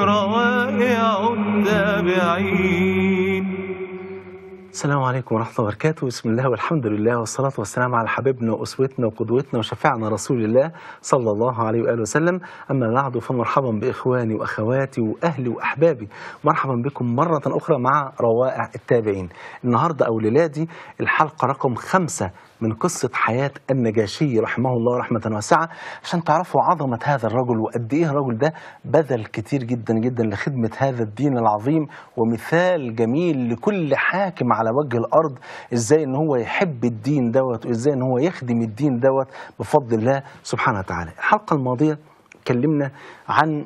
روائع تابعين السلام عليكم ورحمة الله وبركاته بسم الله والحمد لله والصلاة والسلام على حبيبنا وأسوتنا وقدوتنا وشفعنا رسول الله صلى الله عليه وآله وسلم أما بعد فمرحبا بإخواني وأخواتي وأهلي وأحبابي مرحبا بكم مرة أخرى مع روائع التابعين النهاردة أو ليلادي الحلقة رقم خمسة من قصة حياة النجاشي رحمه الله رحمة واسعة عشان تعرفوا عظمة هذا الرجل وقد إيه الرجل ده بذل كتير جدا جدا لخدمة هذا الدين العظيم ومثال جميل لكل حاكم على وجه الأرض إزاي إن هو يحب الدين دوت وإزاي إن هو يخدم الدين دوت بفضل الله سبحانه وتعالى الحلقة الماضية اتكلمنا عن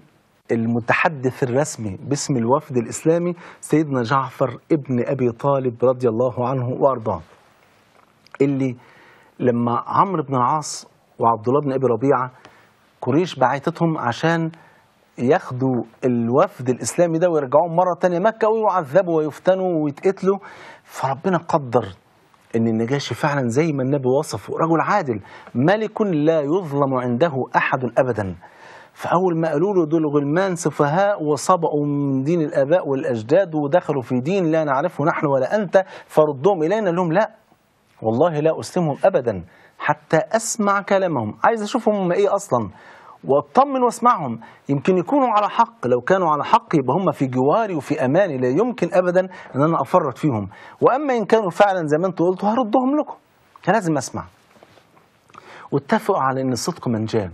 المتحدث الرسمي باسم الوفد الإسلامي سيدنا جعفر ابن أبي طالب رضي الله عنه وأرضاه اللي لما عمرو بن العاص وعبد الله بن ابي ربيعه قريش بعتتهم عشان ياخدوا الوفد الاسلامي ده ويرجعوه مره ثانيه مكه ويعذبوا ويفتنوا ويتقتلوا فربنا قدر ان النجاشي فعلا زي ما النبي وصفه رجل عادل ملك لا يظلم عنده احد ابدا فاول ما قالوا له دول غلمان سفهاء وصبأوا من دين الاباء والاجداد ودخلوا في دين لا نعرفه نحن ولا انت فردهم الينا لهم لا والله لا اسلمهم ابدا حتى اسمع كلامهم عايز اشوفهم ايه اصلا واطمن واسمعهم يمكن يكونوا على حق لو كانوا على حق يبقى هم في جواري وفي اماني لا يمكن ابدا ان انا افرط فيهم واما ان كانوا فعلا زي ما انتوا قلتوا هردهم لكم لازم اسمع واتفقوا على ان الصدق منجاه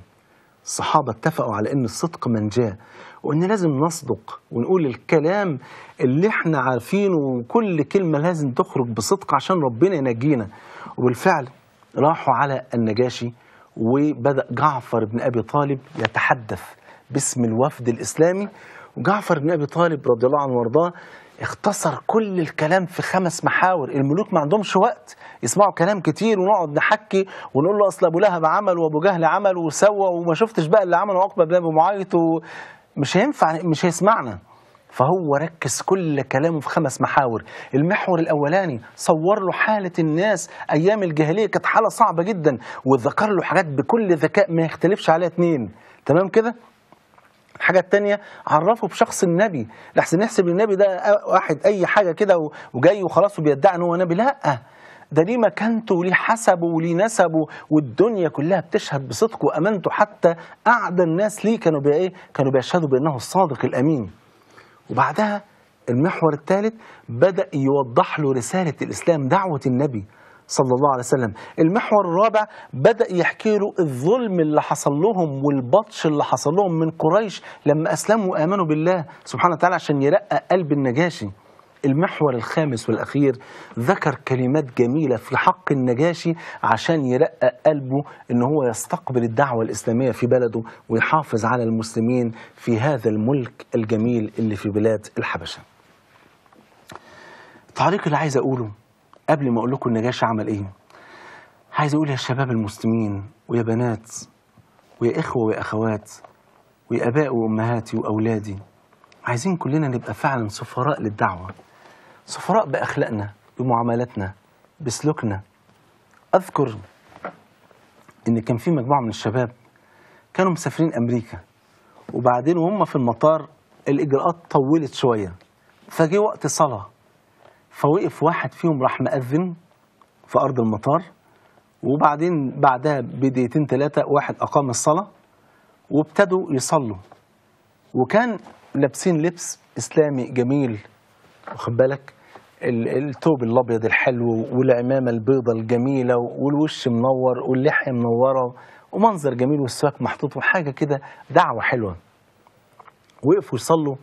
الصحابه اتفقوا على ان الصدق منجاه وان لازم نصدق ونقول الكلام اللي احنا عارفينه وكل كلمه لازم تخرج بصدق عشان ربنا ينجينا وبالفعل راحوا على النجاشي وبدا جعفر بن ابي طالب يتحدث باسم الوفد الاسلامي وجعفر بن ابي طالب رضي الله عنه وارضاه اختصر كل الكلام في خمس محاور الملوك ما عندهمش وقت يسمعوا كلام كتير ونقعد نحكي ونقول له اصل ابو لهب عمل وابو جهل عمل وسوى وما شفتش بقى اللي عمله عقبه بن ابي معيط و... مش هينفع مش هيسمعنا فهو ركز كل كلامه في خمس محاور المحور الأولاني صور له حالة الناس أيام الجاهلية كانت حالة صعبة جدا وذكر له حاجات بكل ذكاء ما يختلفش عليها اتنين تمام كده الحاجة التانية عرفه بشخص النبي لحسن نحسب النبي ده واحد أي حاجة كده وجاي وخلاص وبيدعي إن هو نبي لأ ده ليه مكانته وليه حسبه وليه نسبه والدنيا كلها بتشهد بصدقه وامانته حتى اعدى الناس ليه كانوا بايه؟ ايه كانوا بيشهدوا بانه الصادق الامين وبعدها المحور الثالث بدا يوضح له رساله الاسلام دعوه النبي صلى الله عليه وسلم المحور الرابع بدأ يحكي له الظلم اللي حصل لهم والبطش اللي حصل لهم من قريش لما أسلموا وآمنوا بالله سبحانه وتعالى عشان يرقى قلب النجاشي المحور الخامس والأخير ذكر كلمات جميلة في حق النجاشي عشان يرقى قلبه إن هو يستقبل الدعوة الإسلامية في بلده ويحافظ على المسلمين في هذا الملك الجميل اللي في بلاد الحبشة التعليق اللي عايز أقوله قبل ما أقول لكم النجاشي عمل إيه عايز أقول يا شباب المسلمين ويا بنات ويا إخوة ويا أخوات ويا آباء وأمهاتي وأولادي عايزين كلنا نبقى فعلا سفراء للدعوة صفراء بأخلاقنا بمعاملاتنا بسلوكنا أذكر إن كان في مجموعة من الشباب كانوا مسافرين أمريكا وبعدين وهم في المطار الإجراءات طولت شوية فجه وقت صلاة فوقف واحد فيهم راح مأذن في أرض المطار وبعدين بعدها بدقيقتين ثلاثة واحد أقام الصلاة وابتدوا يصلوا وكان لابسين لبس إسلامي جميل واخد بالك الثوب الابيض الحلو والعمامه البيضه الجميله والوش منور واللحيه منوره ومنظر جميل والسواك محطوط وحاجه كده دعوه حلوه وقفوا يصلوا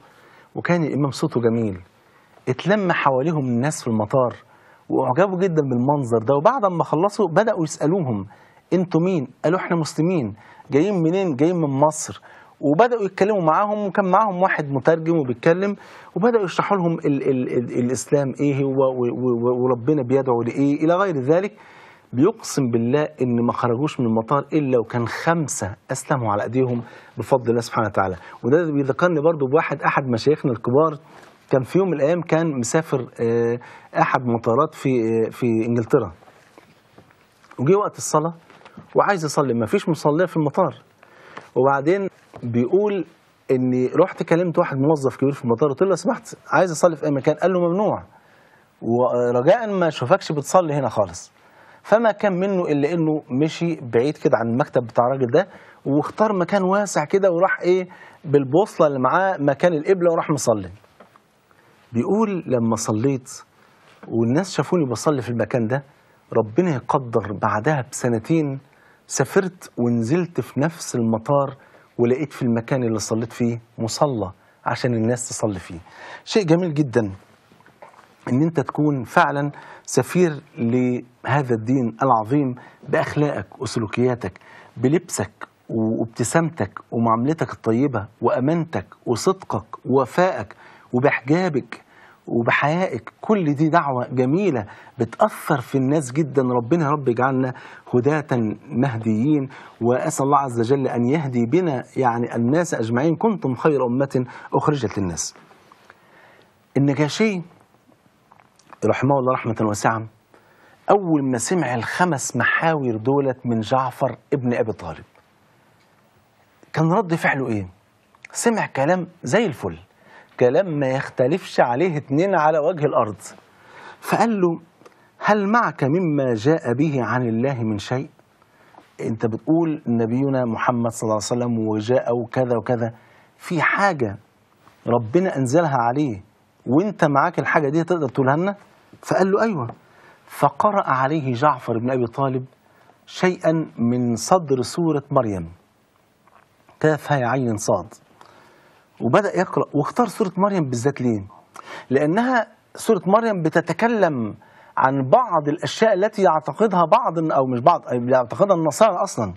وكان الامام صوته جميل اتلم حواليهم الناس في المطار واعجبوا جدا بالمنظر ده وبعد ما خلصوا بداوا يسالوهم انتوا مين قالوا احنا مسلمين جايين منين جايين من مصر وبداوا يتكلموا معاهم وكان معاهم واحد مترجم وبيتكلم وبداوا يشرحوا لهم الـ الـ الـ الاسلام ايه هو وربنا بيدعو لايه الى غير ذلك بيقسم بالله ان ما خرجوش من المطار الا وكان خمسه اسلموا على ايديهم بفضل الله سبحانه وتعالى وده بيذكرني برضو بواحد احد مشايخنا الكبار كان في يوم من الايام كان مسافر آه، احد مطارات في آه، في انجلترا وجي وقت الصلاه وعايز يصلي ما فيش مصليه في المطار وبعدين بيقول اني رحت كلمت واحد موظف كبير في المطار قلت له لو سمحت عايز اصلي في اي مكان قال له ممنوع ورجاء ما اشوفكش بتصلي هنا خالص فما كان منه الا انه مشي بعيد كده عن المكتب بتاع الراجل ده واختار مكان واسع كده وراح ايه بالبوصله اللي معاه مكان القبله وراح مصلي بيقول لما صليت والناس شافوني بصلي في المكان ده ربنا يقدر بعدها بسنتين سافرت ونزلت في نفس المطار ولقيت في المكان اللي صليت فيه مصلى عشان الناس تصلي فيه شيء جميل جدا ان انت تكون فعلا سفير لهذا الدين العظيم باخلاقك وسلوكياتك بلبسك وابتسامتك ومعاملتك الطيبه وامانتك وصدقك ووفائك وبحجابك وبحيائك كل دي دعوة جميلة بتأثر في الناس جدا ربنا يا رب يجعلنا هداة مهديين وأسأل الله عز وجل أن يهدي بنا يعني الناس أجمعين كنتم خير أمة أخرجت للناس النجاشي رحمه الله رحمة واسعة أول ما سمع الخمس محاور دولت من جعفر ابن أبي طالب كان رد فعله إيه؟ سمع كلام زي الفل كلام ما يختلفش عليه اتنين على وجه الأرض فقال له هل معك مما جاء به عن الله من شيء انت بتقول نبينا محمد صلى الله عليه وسلم وجاء وكذا وكذا في حاجة ربنا أنزلها عليه وانت معاك الحاجة دي تقدر تقولها لنا فقال له أيوة فقرأ عليه جعفر بن أبي طالب شيئا من صدر سورة مريم كافها يا عين صاد وبدأ يقرأ واختار سورة مريم بالذات ليه؟ لأنها سورة مريم بتتكلم عن بعض الأشياء التي يعتقدها بعض أو مش بعض يعتقدها النصارى أصلا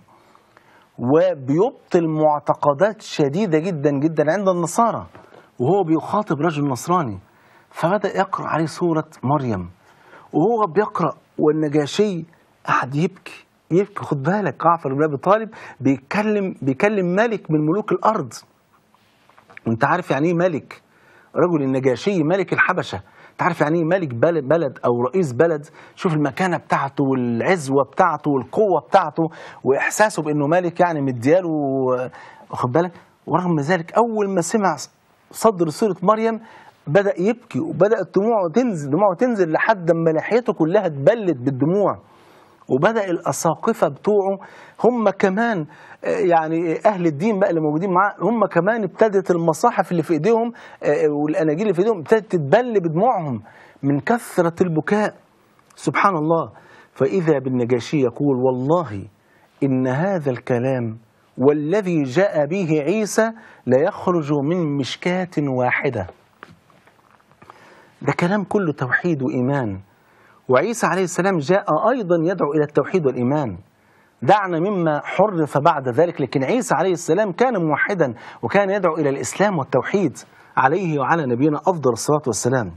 وبيبطل معتقدات شديدة جدا جدا عند النصارى وهو بيخاطب رجل نصراني فبدأ يقرأ عليه سورة مريم وهو بيقرأ والنجاشي قاعد يبكي يبكي خد بالك جعفر بن ابي طالب بيتكلم بيكلم ملك من ملوك الارض وانت عارف يعني ايه ملك رجل النجاشي ملك الحبشه انت عارف يعني ايه ملك بلد, بلد او رئيس بلد شوف المكانه بتاعته والعزوه بتاعته والقوه بتاعته واحساسه بانه ملك يعني مدياله واخد بالك ورغم ذلك اول ما سمع صدر سوره مريم بدا يبكي وبدات دموعه تنزل دموعه تنزل لحد ما لحيته كلها اتبلت بالدموع وبدا الاساقفه بتوعه هم كمان آه، يعني اهل الدين بقى اللي موجودين معاه هم كمان ابتدت المصاحف اللي في ايديهم آه، والاناجيل اللي في ايديهم ابتدت تتبل بدموعهم من كثره البكاء سبحان الله فاذا بالنجاشي يقول والله ان هذا الكلام والذي جاء به عيسى ليخرج من مشكاه واحده ده كلام كله توحيد وايمان وعيسى عليه السلام جاء أيضا يدعو إلى التوحيد والإيمان دعنا مما حرف بعد ذلك لكن عيسى عليه السلام كان موحدا وكان يدعو إلى الإسلام والتوحيد عليه وعلى نبينا أفضل الصلاة والسلام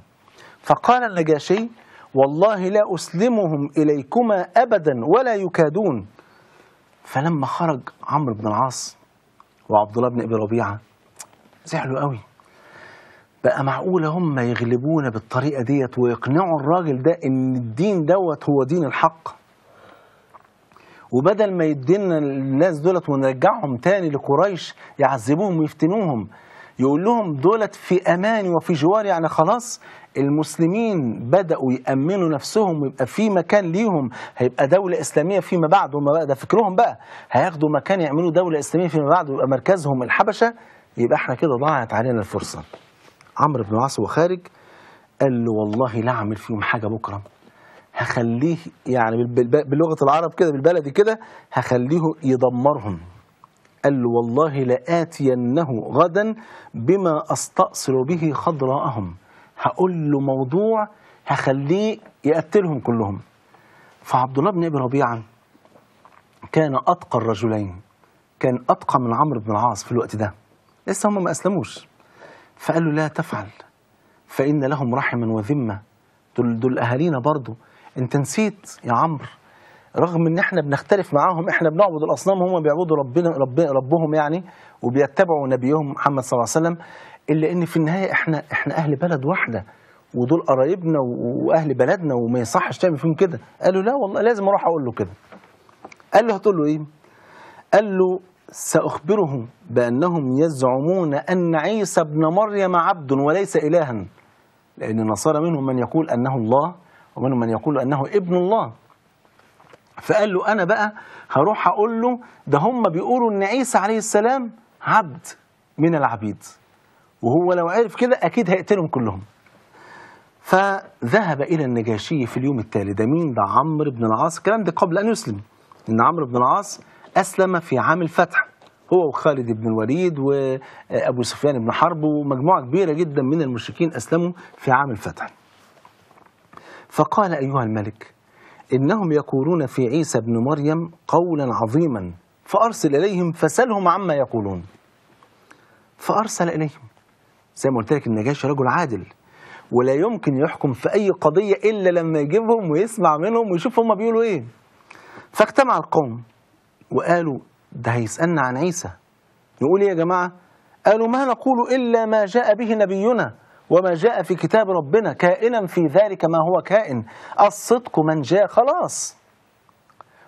فقال النجاشي والله لا أسلمهم إليكما أبدا ولا يكادون فلما خرج عمرو بن العاص وعبد الله بن أبي ربيعة زعلوا قوي بقى معقولة هم يغلبونا بالطريقة ديت ويقنعوا الراجل ده إن الدين دوت هو دين الحق وبدل ما يدينا الناس دولت ونرجعهم تاني لقريش يعذبوهم ويفتنوهم يقول لهم دولت في أمان وفي جوار يعني خلاص المسلمين بدأوا يأمنوا نفسهم ويبقى في مكان ليهم هيبقى دولة إسلامية فيما بعد وما بقى ده فكرهم بقى هياخدوا مكان يعملوا دولة إسلامية فيما بعد ويبقى مركزهم الحبشة يبقى احنا كده ضاعت علينا الفرصة عمرو بن العاص وخارج قال له والله لا اعمل فيهم حاجه بكره هخليه يعني بلغه العرب كده بالبلدي كده هخليه يدمرهم قال له والله لآتينه غدا بما أستأصل به خضراءهم هقول له موضوع هخليه يقتلهم كلهم فعبد الله بن أبي ربيعة كان أتقى الرجلين كان أتقى من عمرو بن العاص في الوقت ده لسه هم ما أسلموش فقال له لا تفعل فإن لهم رحما وذمة دول, دول أهالينا برضو أنت نسيت يا عمرو رغم ان احنا بنختلف معاهم احنا بنعبد الاصنام هم بيعبدوا ربنا رب ربهم يعني وبيتبعوا نبيهم محمد صلى الله عليه وسلم الا ان في النهايه احنا احنا اهل بلد واحده ودول قرايبنا واهل بلدنا وما يصحش تعمل فيهم كده قالوا لا والله لازم اروح اقول له كده قال له هتقول له ايه قال له سأخبرهم بأنهم يزعمون أن عيسى ابن مريم عبد وليس إلها لأن النصارى منهم من يقول أنه الله ومنهم من يقول أنه ابن الله فقال له أنا بقى هروح أقول له ده هم بيقولوا أن عيسى عليه السلام عبد من العبيد وهو لو عرف كده أكيد هيقتلهم كلهم فذهب إلى النجاشي في اليوم التالي ده مين ده عمرو بن العاص الكلام ده قبل أن يسلم إن عمرو بن العاص أسلم في عام الفتح هو وخالد بن الوليد وأبو سفيان بن حرب ومجموعة كبيرة جدا من المشركين أسلموا في عام الفتح فقال أيها الملك إنهم يقولون في عيسى بن مريم قولا عظيما فأرسل إليهم فسلهم عما يقولون فأرسل إليهم زي ما قلت لك النجاشي رجل عادل ولا يمكن يحكم في أي قضية إلا لما يجيبهم ويسمع منهم ويشوف هم بيقولوا إيه فاجتمع القوم وقالوا ده هيسألنا عن عيسى نقول ايه يا جماعة قالوا ما نقول إلا ما جاء به نبينا وما جاء في كتاب ربنا كائنا في ذلك ما هو كائن الصدق من جاء خلاص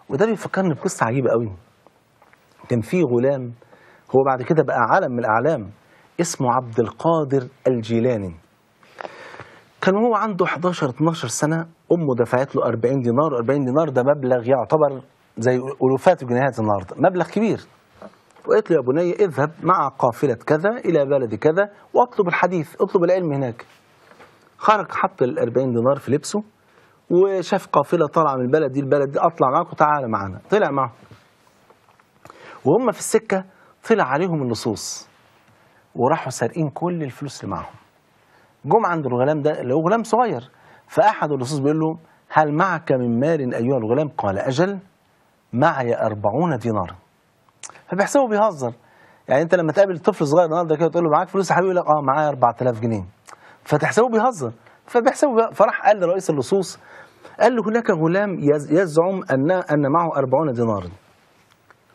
وده بيفكرني بقصة عجيبة قوي كان في غلام هو بعد كده بقى عالم من الأعلام اسمه عبد القادر الجيلاني كان هو عنده 11 12 سنة أمه دفعت له 40 دينار 40 دينار ده مبلغ يعتبر زي الوفات الجنيهات النهارده مبلغ كبير وقالت له يا بني اذهب مع قافله كذا الى بلد كذا واطلب الحديث اطلب العلم هناك خرج حط ال 40 دينار في لبسه وشاف قافله طالعه من البلد دي البلد دي اطلع معاك وتعالى معانا طلع معاهم وهم في السكه طلع عليهم اللصوص وراحوا سارقين كل الفلوس اللي معاهم جم عند الغلام ده اللي هو غلام صغير فاحد اللصوص بيقول له هل معك من مال ايها الغلام قال اجل معي 40 دينار فبيحسبه بيهزر يعني انت لما تقابل طفل صغير النهارده كده تقول له معاك فلوس يا حبيبي يقول لك اه معايا 4000 جنيه فتحسبه بيهزر فبيحسبه فراح قال لرئيس اللصوص قال له هناك غلام يزعم ان ان معه 40 دينار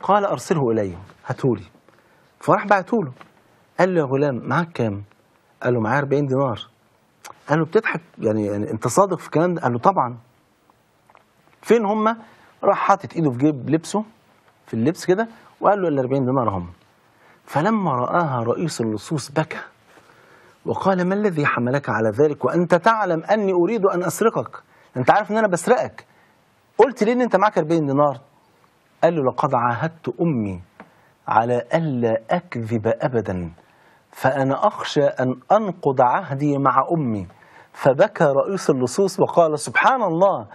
قال ارسله الي هاته لي فراح بعته له قال له يا غلام معاك كام؟ قال له معايا 40 دينار قال له بتضحك يعني, يعني انت صادق في الكلام ده؟ قال له طبعا فين هم؟ راح حاطط ايده في جيب لبسه في اللبس كده وقال له ال 40 دينار هم فلما رآها رئيس اللصوص بكى وقال ما الذي حملك على ذلك وأنت تعلم أني أريد أن أسرقك أنت عارف أن أنا بسرقك قلت ليه أن أنت معاك 40 دينار قال له لقد عاهدت أمي على ألا أكذب أبدا فأنا أخشى أن أنقض عهدي مع أمي فبكى رئيس اللصوص وقال سبحان الله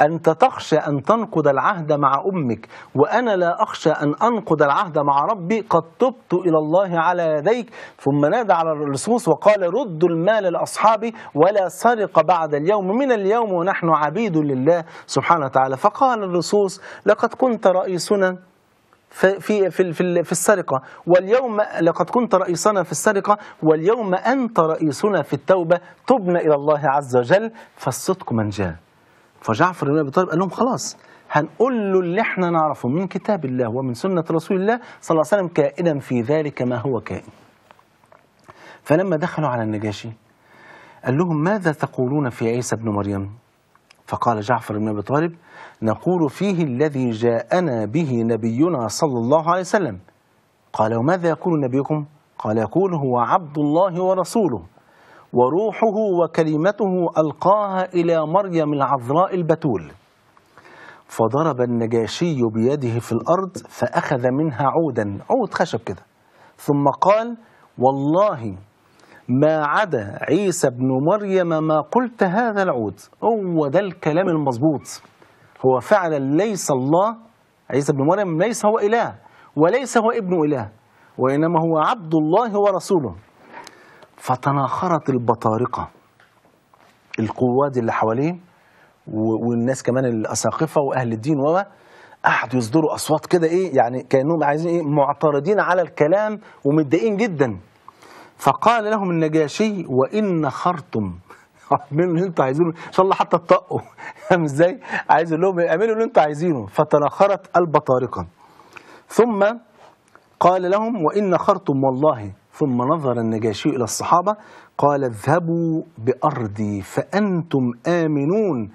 أنت تخشى أن تنقض العهد مع أمك وأنا لا أخشى أن أنقض العهد مع ربي قد تبت إلى الله على يديك ثم نادى على اللصوص وقال ردوا المال لأصحابي ولا سرق بعد اليوم من اليوم ونحن عبيد لله سبحانه وتعالى فقال اللصوص لقد كنت رئيسنا في في في في السرقة واليوم لقد كنت رئيسنا في السرقة واليوم أنت رئيسنا في التوبة تبنا إلى الله عز وجل فالصدق منجاة فجعفر بن أبي طالب قال لهم خلاص هنقول له اللي احنا نعرفه من كتاب الله ومن سنة رسول الله صلى الله عليه وسلم كائنا في ذلك ما هو كائن فلما دخلوا على النجاشي قال لهم ماذا تقولون في عيسى بن مريم فقال جعفر بن أبي طالب نقول فيه الذي جاءنا به نبينا صلى الله عليه وسلم قال وماذا يقول نبيكم قال يقول هو عبد الله ورسوله وروحه وكلمته ألقاها إلى مريم العذراء البتول فضرب النجاشي بيده في الأرض فأخذ منها عودا عود خشب كده ثم قال والله ما عدا عيسى بن مريم ما قلت هذا العود هو ده الكلام المظبوط هو فعلا ليس الله عيسى بن مريم ليس هو إله وليس هو ابن إله وإنما هو عبد الله ورسوله فتناخرت البطارقة القواد اللي حواليه والناس كمان الأساقفة وأهل الدين وما قعدوا يصدروا أصوات كده إيه يعني كأنهم عايزين إيه معترضين على الكلام ومتضايقين جدا فقال لهم النجاشي وإن خرتم اعملوا اللي انتوا عايزينه ان شاء الله حتى تطقوا فاهم ازاي؟ عايز اقول لهم إيه؟ اعملوا اللي انتوا عايزينه فتناخرت البطارقه ثم قال لهم وان خرتم والله ثم نظر النجاشي الى الصحابه قال اذهبوا بارضي فانتم امنون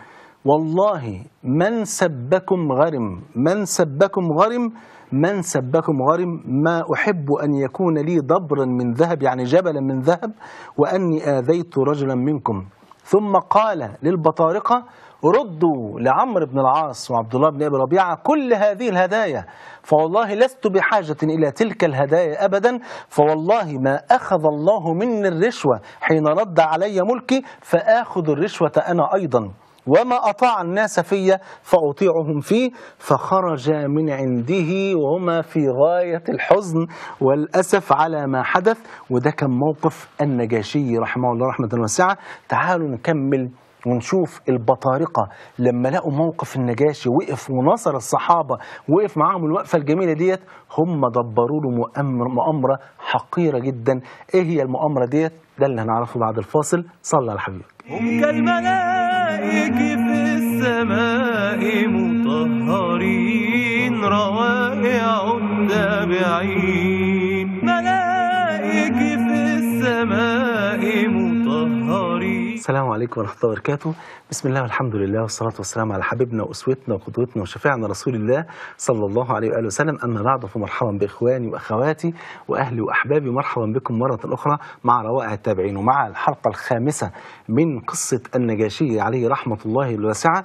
والله من سبكم غرم من سبكم غرم من سبكم غرم ما أحب أن يكون لي ضبرا من ذهب يعني جبلا من ذهب وأني آذيت رجلا منكم ثم قال للبطارقة ردوا لعمرو بن العاص وعبد الله بن أبي ربيعة كل هذه الهدايا فوالله لست بحاجة إلى تلك الهدايا أبدا فوالله ما أخذ الله مني الرشوة حين رد علي ملكي فآخذ الرشوة أنا أيضا وما أطاع الناس في فأطيعهم فيه فخرج من عنده وهما في غاية الحزن والأسف على ما حدث وده كان موقف النجاشي رحمه الله رحمة واسعة تعالوا نكمل ونشوف البطارقة لما لقوا موقف النجاشي وقف ونصر الصحابة وقف معاهم الوقفة الجميلة ديت هم دبروا له مؤامرة, مؤامرة حقيرة جدا ايه هي المؤامرة ديت ده اللي هنعرفه بعد الفاصل صلى على حبيبك هم كالملائكة أولئك في السماء مطهرين روائع التابعين السلام عليكم ورحمة الله وبركاته بسم الله والحمد لله والصلاة والسلام على حبيبنا وأسوتنا وقدوتنا وشفيعنا رسول الله صلى الله عليه وآله وسلم أما بعد فمرحبا بإخواني وأخواتي وأهلي وأحبابي مرحبا بكم مرة أخرى مع روائع التابعين ومع الحلقة الخامسة من قصة النجاشي عليه رحمة الله الواسعة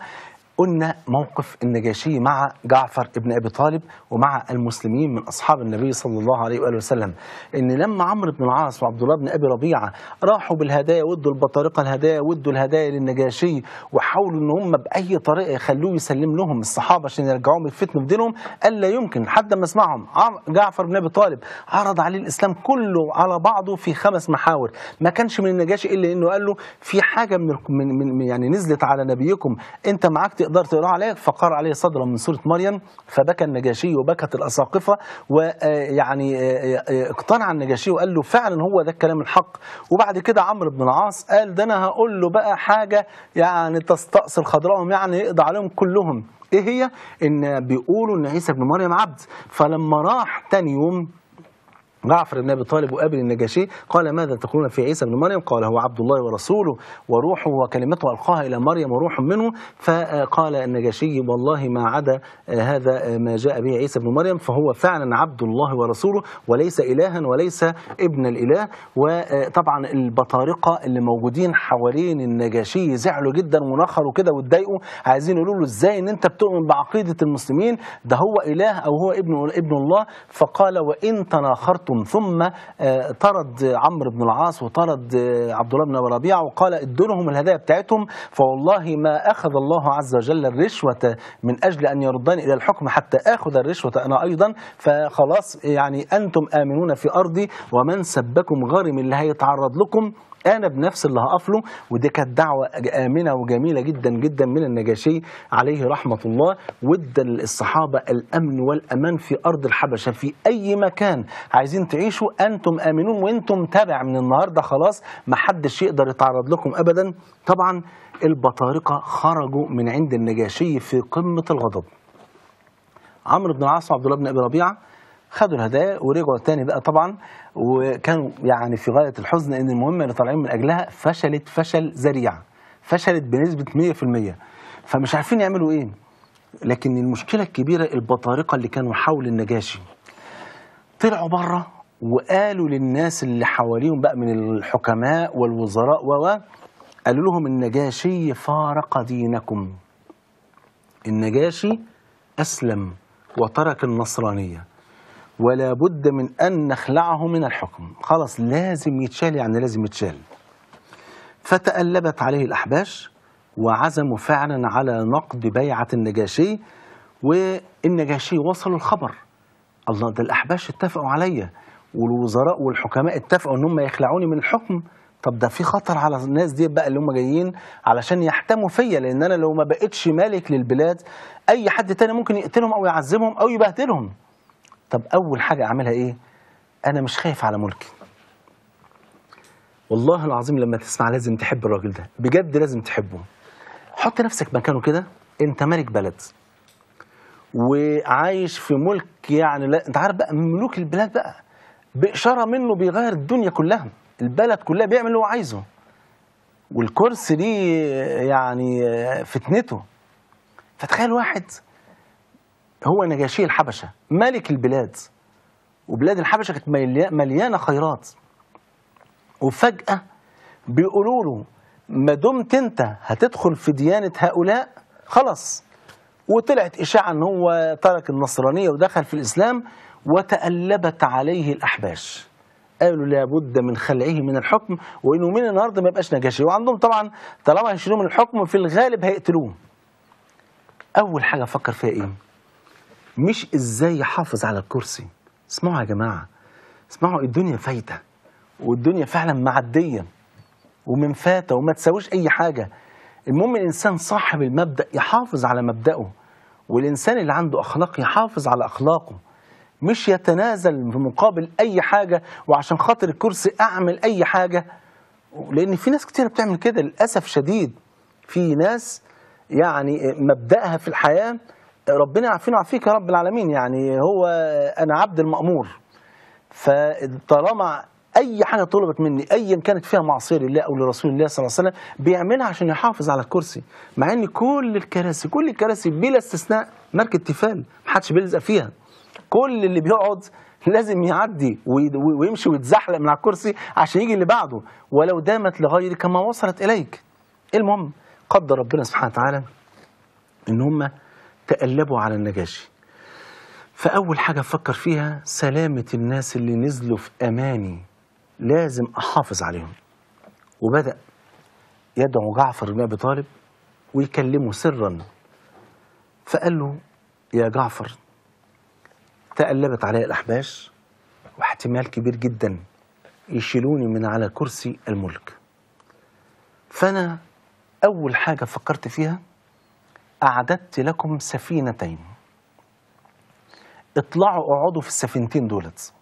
قلنا موقف النجاشي مع جعفر ابن ابي طالب ومع المسلمين من اصحاب النبي صلى الله عليه واله وسلم ان لما عمرو بن العاص وعبد الله بن ابي ربيعه راحوا بالهدايا ودوا البطارقه الهدايا ودوا الهدايا للنجاشي وحاولوا ان هم باي طريقه يخلوه يسلم لهم الصحابه عشان يرجعوهم الفتن في دينهم قال لا يمكن لحد ما اسمعهم جعفر بن ابي طالب عرض عليه الاسلام كله على بعضه في خمس محاور ما كانش من النجاشي الا انه قال له في حاجه من, من, من يعني نزلت على نبيكم انت معاك تقدر تقرا عليه فقر عليه صدرا من سوره مريم فبكى النجاشي وبكت الاساقفه ويعني آه، آه، آه، اقتنع النجاشي وقال له فعلا هو ده الكلام الحق وبعد كده عمرو بن العاص قال ده انا هقول له بقى حاجه يعني تستأصل خضراهم يعني يقضي عليهم كلهم ايه هي ان بيقولوا ان عيسى بن مريم عبد فلما راح تاني يوم جعفر بن ابي طالب وقابل النجاشي قال ماذا تقولون في عيسى بن مريم قال هو عبد الله ورسوله وروحه وكلمته القاها الى مريم وروح منه فقال النجاشي والله ما عدا آه، هذا آه، ما جاء به عيسى بن مريم فهو فعلا عبد الله ورسوله وليس الها وليس ابن الاله وطبعا آه، البطارقه اللي موجودين حوالين النجاشي زعلوا جدا ونخروا كده واتضايقوا عايزين يقولوا له ازاي ان انت بتؤمن بعقيده المسلمين ده هو اله او هو ابن ابن الله فقال وان تناخرتم يكن ثم آه، طرد عمرو بن العاص وطرد آه، عبد الله بن ربيعه وقال ادوا لهم الهدايا بتاعتهم فوالله ما اخذ الله عز وجل الرشوه من اجل ان يردني الى الحكم حتى اخذ الرشوه انا ايضا فخلاص يعني انتم امنون في ارضي ومن سبكم غارم اللي هيتعرض لكم انا بنفسي اللي هقف له ودي كانت دعوه امنه وجميله جدا جدا من النجاشي عليه رحمه الله وادى للصحابه الامن والامان في ارض الحبشه في اي مكان عايزين تعيشوا انتم امنون وانتم تابع من النهارده خلاص ما حدش يقدر يتعرض لكم ابدا طبعا البطارقه خرجوا من عند النجاشي في قمه الغضب عمرو بن العاص وعبد الله بن ابي ربيعه خدوا الهدايا ورجعوا تاني بقى طبعا وكان يعني في غايه الحزن ان المهمه اللي طالعين من اجلها فشلت فشل ذريع فشلت بنسبه 100% فمش عارفين يعملوا ايه لكن المشكله الكبيره البطارقه اللي كانوا حول النجاشي طلعوا بره وقالوا للناس اللي حواليهم بقى من الحكماء والوزراء و قالوا لهم النجاشي فارق دينكم النجاشي أسلم وترك النصرانية ولا بد من أن نخلعه من الحكم خلاص لازم يتشال يعني لازم يتشال فتألبت عليه الأحباش وعزموا فعلا على نقد بيعة النجاشي والنجاشي وصلوا الخبر الله ده الأحباش اتفقوا عليا والوزراء والحكماء اتفقوا ان هم يخلعوني من الحكم طب ده في خطر على الناس دي بقى اللي هم جايين علشان يحتموا فيا لان انا لو ما بقتش مالك للبلاد اي حد تاني ممكن يقتلهم او يعذبهم او يبهدلهم طب اول حاجه اعملها ايه انا مش خايف على ملكي والله العظيم لما تسمع لازم تحب الراجل ده بجد لازم تحبه حط نفسك مكانه كده انت ملك بلد وعايش في ملك يعني لا انت عارف بقى ملوك البلاد بقى بإشارة منه بيغير الدنيا كلها البلد كلها بيعمل اللي هو عايزه والكرسي ليه يعني فتنته فتخيل واحد هو نجاشي الحبشة ملك البلاد وبلاد الحبشة كانت مليانة خيرات وفجأة بيقولوا له ما دمت انت هتدخل في ديانة هؤلاء خلاص وطلعت إشاعة ان هو ترك النصرانية ودخل في الإسلام وتألبت عليه الأحباش قالوا لابد من خلعه من الحكم وانه من النهارده ما يبقاش نجاشي وعندهم طبعا طالما هيشيلوه من الحكم في الغالب هيقتلوه اول حاجه فكر فيها ايه مش ازاي يحافظ على الكرسي اسمعوا يا جماعه اسمعوا الدنيا فايته والدنيا فعلا معديه ومن فاته وما تساويش اي حاجه المهم الانسان صاحب المبدا يحافظ على مبداه والانسان اللي عنده اخلاق يحافظ على اخلاقه مش يتنازل في مقابل اي حاجه وعشان خاطر الكرسي اعمل اي حاجه لان في ناس كتير بتعمل كده للاسف شديد في ناس يعني مبداها في الحياه ربنا يعافينا ويعافيك يا رب العالمين يعني هو انا عبد المامور فطالما اي حاجه طلبت مني ايا كانت فيها معصيه لله او لرسول الله صلى الله عليه وسلم بيعملها عشان يحافظ على الكرسي مع ان كل الكراسي كل الكراسي بلا استثناء ماركه تيفال محدش بيلزق فيها كل اللي بيقعد لازم يعدي ويمشي ويتزحلق من على الكرسي عشان يجي اللي بعده ولو دامت لغير كما وصلت اليك المهم قدر ربنا سبحانه وتعالى ان هم تقلبوا على النجاشي فأول حاجة أفكر فيها سلامة الناس اللي نزلوا في أماني لازم أحافظ عليهم وبدأ يدعو جعفر بن أبي طالب ويكلمه سرا فقال له يا جعفر تقلبت علي الأحباش واحتمال كبير جدا يشيلوني من على كرسي الملك فأنا أول حاجة فكرت فيها أعددت لكم سفينتين اطلعوا اقعدوا في السفينتين دولت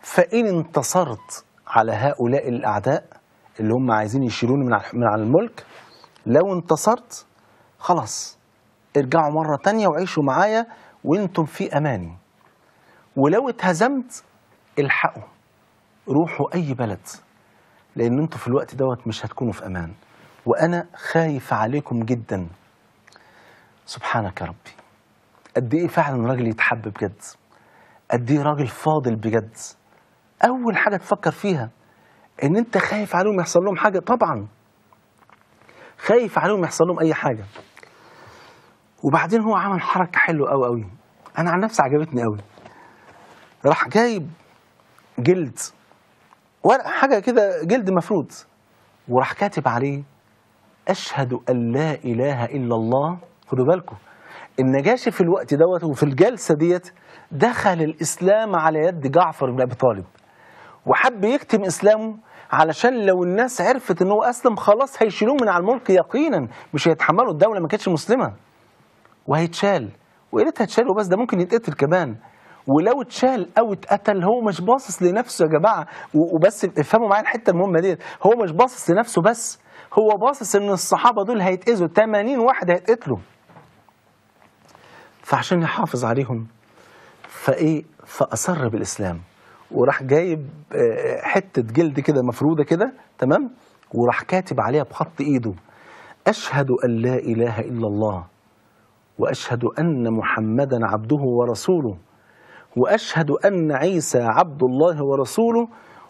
فإن انتصرت على هؤلاء الأعداء اللي هم عايزين يشيلوني من على الملك لو انتصرت خلاص ارجعوا مرة تانية وعيشوا معايا وانتم في أماني ولو اتهزمت الحقوا روحوا أي بلد لأن انتم في الوقت دوت مش هتكونوا في أمان وأنا خايف عليكم جداً سبحانك يا ربي قد ايه فعلا راجل يتحب بجد قد ايه راجل فاضل بجد اول حاجه تفكر فيها ان انت خايف عليهم يحصل لهم حاجه طبعا خايف عليهم يحصل لهم اي حاجه وبعدين هو عمل حركه حلوه قوي قوي انا عن نفسي عجبتني قوي راح جايب جلد ورق حاجه كده جلد مفروض وراح كاتب عليه اشهد ان لا اله الا الله خدوا بالكم النجاشي في الوقت دوت وفي الجلسه ديت دخل الاسلام على يد جعفر بن ابي طالب وحب يكتم اسلامه علشان لو الناس عرفت ان هو اسلم خلاص هيشيلوه من على الملك يقينا مش هيتحملوا الدوله ما كانتش مسلمه وهيتشال ويا ريت هيتشال وبس ده ممكن يتقتل كمان ولو اتشال او اتقتل هو مش باصص لنفسه يا جماعه وبس افهموا معايا الحته المهمه ديت هو مش باصص لنفسه بس هو باصص ان الصحابه دول هيتاذوا 80 واحد هيتقتلوا فعشان يحافظ عليهم فايه فاصر بالاسلام وراح جايب آه، آه، حته جلد كده مفروده كده تمام وراح كاتب عليها بخط ايده اشهد ان لا اله الا الله واشهد ان محمدا عبده ورسوله واشهد ان عيسى عبد الله ورسوله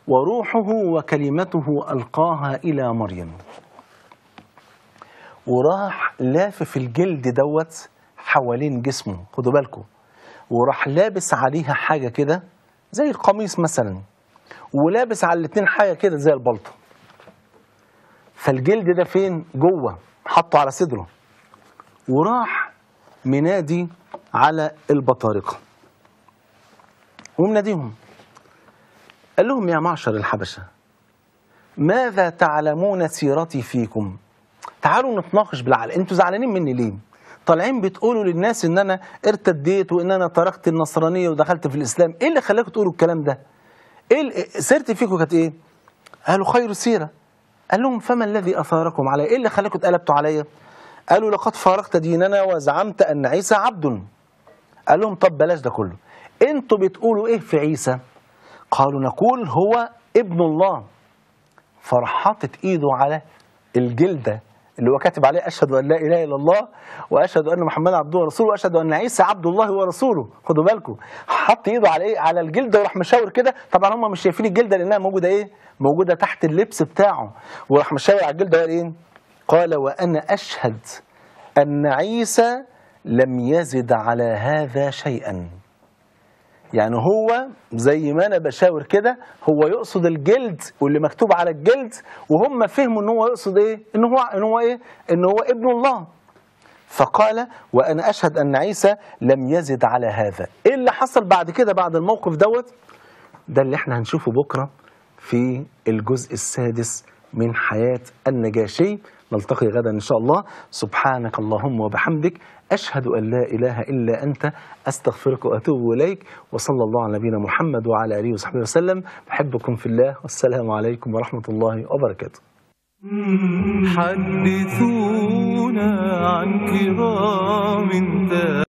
وروحه وكلمته القاها الى مريم وراح لافف الجلد دوت حوالين جسمه خدوا بالكم وراح لابس عليها حاجة كده زي القميص مثلا ولابس على الاتنين حاجة كده زي البلطة فالجلد ده فين جوه حطه على صدره وراح منادي على البطارقة ومناديهم قال لهم يا معشر الحبشة ماذا تعلمون سيرتي فيكم تعالوا نتناقش بالعقل انتوا زعلانين مني ليه طالعين بتقولوا للناس ان انا ارتديت وان انا تركت النصرانيه ودخلت في الاسلام ايه اللي خلاكم تقولوا الكلام ده إيه, ايه سيرتي فيكم كانت ايه قالوا خير سيره قال لهم فما الذي اثاركم علي ايه اللي خلاكم اتقلبتوا عليا قالوا لقد فارقت ديننا وزعمت ان عيسى عبد قال لهم طب بلاش ده كله انتوا بتقولوا ايه في عيسى قالوا نقول هو ابن الله فرحطت ايده على الجلده اللي هو كاتب عليه أشهد أن لا إله إلا الله وأشهد أن محمدا عبده ورسوله وأشهد أن عيسى عبد الله ورسوله خدوا بالكم حط إيده على إيه على الجلدة وراح مشاور كده طبعا هم مش شايفين الجلدة لأنها موجودة إيه موجودة تحت اللبس بتاعه وراح مشاور على الجلدة وقال إيه قال وأنا أشهد أن عيسى لم يزد على هذا شيئا يعني هو زي ما انا بشاور كده هو يقصد الجلد واللي مكتوب على الجلد وهم فهموا ان هو يقصد ايه ان هو ان هو ايه ان هو ابن الله فقال وانا اشهد ان عيسى لم يزد على هذا ايه اللي حصل بعد كده بعد الموقف دوت ده اللي احنا هنشوفه بكره في الجزء السادس من حياه النجاشي نلتقي غدا ان شاء الله سبحانك اللهم وبحمدك أشهد أن لا إله إلا أنت أستغفرك وأتوب إليك وصلى الله على نبينا محمد وعلى آله وصحبه وسلم بحبكم في الله والسلام عليكم ورحمة الله وبركاته حدثونا عن كرام